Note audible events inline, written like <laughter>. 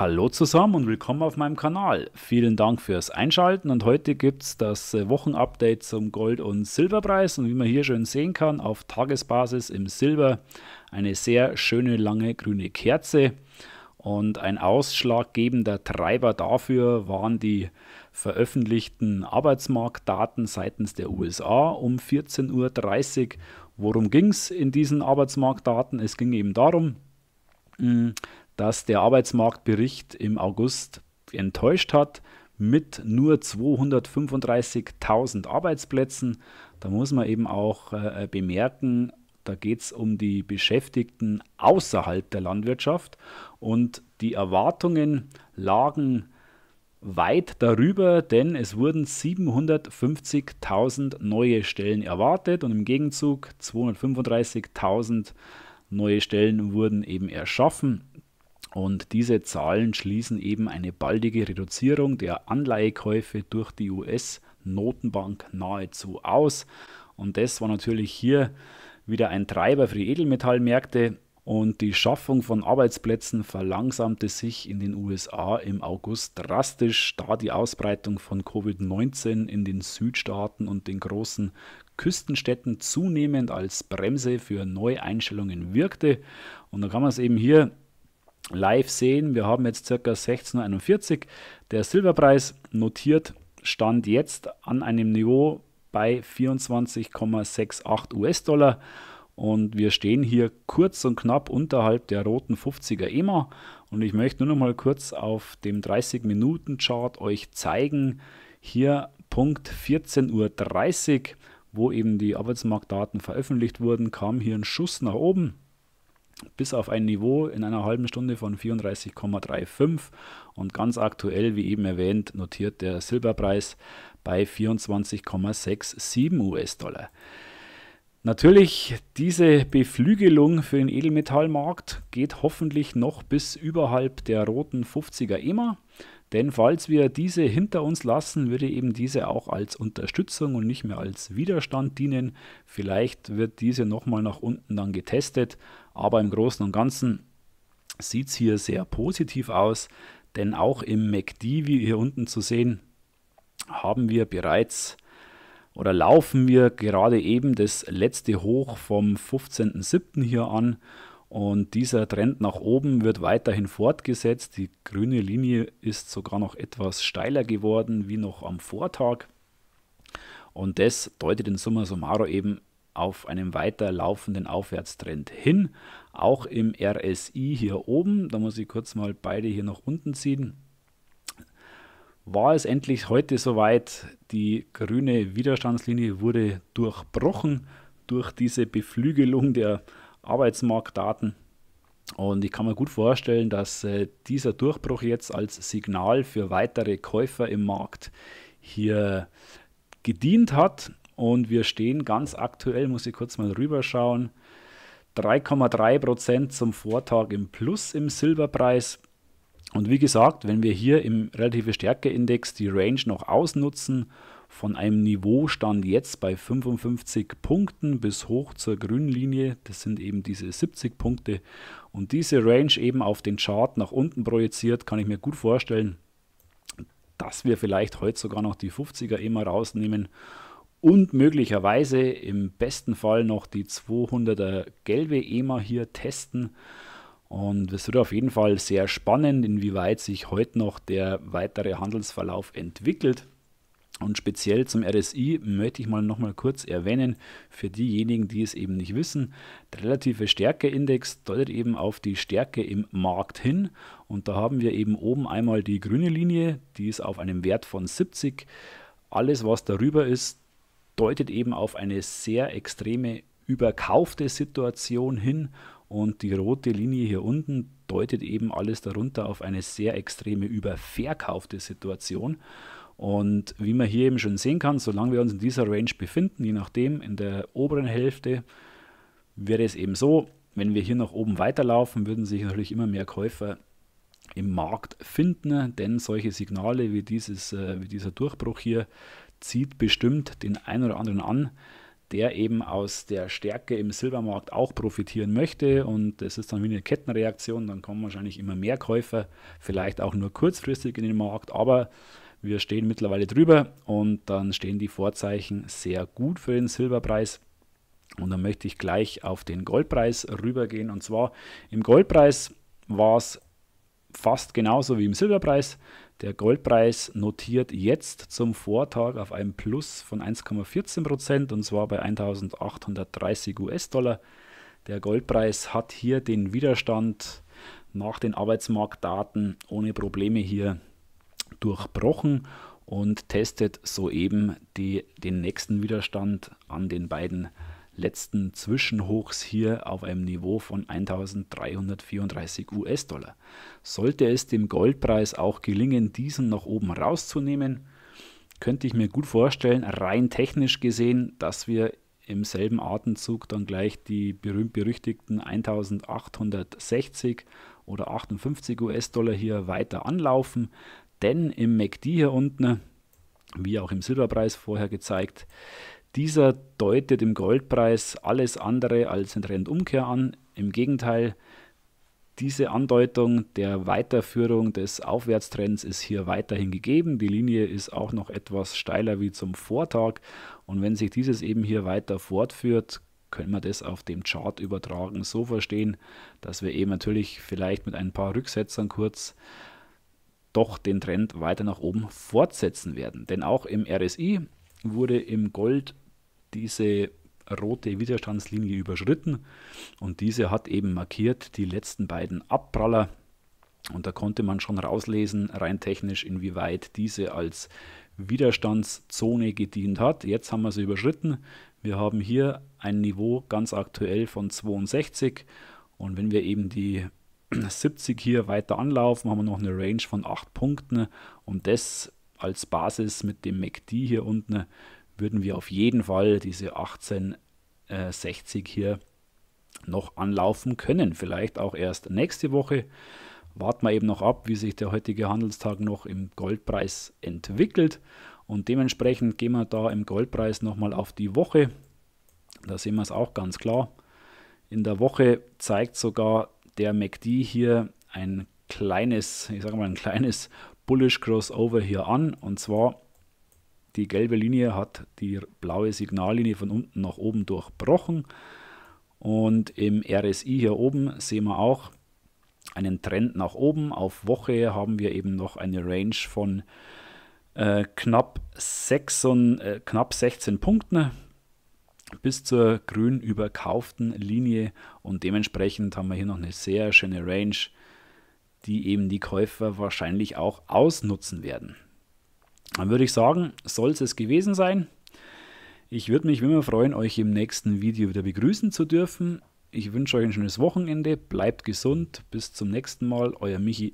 Hallo zusammen und willkommen auf meinem Kanal. Vielen Dank fürs Einschalten und heute gibt es das äh, Wochenupdate zum Gold- und Silberpreis und wie man hier schön sehen kann, auf Tagesbasis im Silber eine sehr schöne lange grüne Kerze und ein ausschlaggebender Treiber dafür waren die veröffentlichten Arbeitsmarktdaten seitens der USA um 14.30 Uhr. Worum ging es in diesen Arbeitsmarktdaten? Es ging eben darum, hm, dass der Arbeitsmarktbericht im August enttäuscht hat mit nur 235.000 Arbeitsplätzen. Da muss man eben auch äh, äh bemerken, da geht es um die Beschäftigten außerhalb der Landwirtschaft und die Erwartungen lagen weit darüber, denn es wurden 750.000 neue Stellen erwartet und im Gegenzug 235.000 neue Stellen wurden eben erschaffen. Und diese Zahlen schließen eben eine baldige Reduzierung der Anleihekäufe durch die US-Notenbank nahezu aus. Und das war natürlich hier wieder ein Treiber für die Edelmetallmärkte. Und die Schaffung von Arbeitsplätzen verlangsamte sich in den USA im August drastisch, da die Ausbreitung von Covid-19 in den Südstaaten und den großen Küstenstädten zunehmend als Bremse für Neueinstellungen wirkte. Und da kann man es eben hier live sehen. Wir haben jetzt ca. 16,41 der Silberpreis notiert, stand jetzt an einem Niveau bei 24,68 US-Dollar. Und wir stehen hier kurz und knapp unterhalb der roten 50er EMA. Und ich möchte nur noch mal kurz auf dem 30-Minuten-Chart euch zeigen, hier Punkt 14.30 Uhr, wo eben die Arbeitsmarktdaten veröffentlicht wurden, kam hier ein Schuss nach oben bis auf ein Niveau in einer halben Stunde von 34,35 und ganz aktuell, wie eben erwähnt, notiert der Silberpreis bei 24,67 US-Dollar. Natürlich, diese Beflügelung für den Edelmetallmarkt geht hoffentlich noch bis überhalb der roten 50er EMA. Denn falls wir diese hinter uns lassen, würde eben diese auch als Unterstützung und nicht mehr als Widerstand dienen. Vielleicht wird diese nochmal nach unten dann getestet, aber im Großen und Ganzen sieht es hier sehr positiv aus, denn auch im MACD, wie hier unten zu sehen, haben wir bereits oder laufen wir gerade eben das letzte Hoch vom 15.07. hier an und dieser Trend nach oben wird weiterhin fortgesetzt. Die grüne Linie ist sogar noch etwas steiler geworden wie noch am Vortag. Und das deutet in Summa Summarum eben auf einen weiter laufenden Aufwärtstrend hin. Auch im RSI hier oben, da muss ich kurz mal beide hier nach unten ziehen, war es endlich heute soweit. Die grüne Widerstandslinie wurde durchbrochen durch diese Beflügelung der Arbeitsmarktdaten. Und ich kann mir gut vorstellen, dass äh, dieser Durchbruch jetzt als Signal für weitere Käufer im Markt hier gedient hat. Und wir stehen ganz aktuell, muss ich kurz mal rüberschauen, 3,3 Prozent zum Vortag im Plus im Silberpreis. Und wie gesagt, wenn wir hier im relative Stärkeindex die Range noch ausnutzen von einem Niveaustand jetzt bei 55 Punkten bis hoch zur grünen Linie. Das sind eben diese 70 Punkte. Und diese Range eben auf den Chart nach unten projiziert, kann ich mir gut vorstellen, dass wir vielleicht heute sogar noch die 50er immer rausnehmen und möglicherweise im besten Fall noch die 200er gelbe EMA hier testen. Und es wird auf jeden Fall sehr spannend, inwieweit sich heute noch der weitere Handelsverlauf entwickelt. Und speziell zum RSI möchte ich mal nochmal kurz erwähnen, für diejenigen, die es eben nicht wissen, der relative Stärkeindex deutet eben auf die Stärke im Markt hin. Und da haben wir eben oben einmal die grüne Linie, die ist auf einem Wert von 70. Alles, was darüber ist, deutet eben auf eine sehr extreme überkaufte Situation hin. Und die rote Linie hier unten deutet eben alles darunter auf eine sehr extreme überverkaufte Situation. Und wie man hier eben schon sehen kann, solange wir uns in dieser Range befinden, je nachdem in der oberen Hälfte, wäre es eben so, wenn wir hier nach oben weiterlaufen, würden sich natürlich immer mehr Käufer im Markt finden, denn solche Signale wie, dieses, äh, wie dieser Durchbruch hier zieht bestimmt den einen oder anderen an, der eben aus der Stärke im Silbermarkt auch profitieren möchte. Und das ist dann wie eine Kettenreaktion, dann kommen wahrscheinlich immer mehr Käufer, vielleicht auch nur kurzfristig in den Markt, aber wir stehen mittlerweile drüber und dann stehen die Vorzeichen sehr gut für den Silberpreis. Und dann möchte ich gleich auf den Goldpreis rübergehen. Und zwar im Goldpreis war es fast genauso wie im Silberpreis. Der Goldpreis notiert jetzt zum Vortag auf einem Plus von 1,14 Prozent und zwar bei 1830 US-Dollar. Der Goldpreis hat hier den Widerstand nach den Arbeitsmarktdaten ohne Probleme hier durchbrochen und testet soeben die, den nächsten Widerstand an den beiden letzten Zwischenhochs hier auf einem Niveau von 1334 US-Dollar. Sollte es dem Goldpreis auch gelingen, diesen nach oben rauszunehmen, könnte ich mir gut vorstellen, rein technisch gesehen, dass wir im selben Atemzug dann gleich die berühmt-berüchtigten 1860 oder 58 US-Dollar hier weiter anlaufen, denn im MACD hier unten, wie auch im Silberpreis vorher gezeigt, dieser deutet im Goldpreis alles andere als eine Trendumkehr an. Im Gegenteil, diese Andeutung der Weiterführung des Aufwärtstrends ist hier weiterhin gegeben. Die Linie ist auch noch etwas steiler wie zum Vortag. Und wenn sich dieses eben hier weiter fortführt, können wir das auf dem Chart übertragen so verstehen, dass wir eben natürlich vielleicht mit ein paar Rücksetzern kurz doch den Trend weiter nach oben fortsetzen werden. Denn auch im RSI wurde im Gold diese rote Widerstandslinie überschritten und diese hat eben markiert die letzten beiden Abpraller. Und da konnte man schon rauslesen, rein technisch, inwieweit diese als Widerstandszone gedient hat. Jetzt haben wir sie überschritten. Wir haben hier ein Niveau ganz aktuell von 62 und wenn wir eben die 70 <clears throat> hier weiter anlaufen, haben wir noch eine Range von 8 Punkten und das als Basis mit dem MACD hier unten würden wir auf jeden Fall diese 1860 äh, hier noch anlaufen können. Vielleicht auch erst nächste Woche. Warten wir eben noch ab, wie sich der heutige Handelstag noch im Goldpreis entwickelt. Und dementsprechend gehen wir da im Goldpreis nochmal auf die Woche. Da sehen wir es auch ganz klar. In der Woche zeigt sogar der MACD hier ein kleines, ich sage mal ein kleines Bullish Crossover hier an. Und zwar die gelbe Linie hat die blaue Signallinie von unten nach oben durchbrochen. Und im RSI hier oben sehen wir auch einen Trend nach oben. Auf Woche haben wir eben noch eine Range von äh, knapp, 6, äh, knapp 16 Punkten bis zur grün überkauften Linie und dementsprechend haben wir hier noch eine sehr schöne Range, die eben die Käufer wahrscheinlich auch ausnutzen werden. Dann würde ich sagen, soll es es gewesen sein. Ich würde mich wie immer freuen, euch im nächsten Video wieder begrüßen zu dürfen. Ich wünsche euch ein schönes Wochenende, bleibt gesund, bis zum nächsten Mal, euer Michi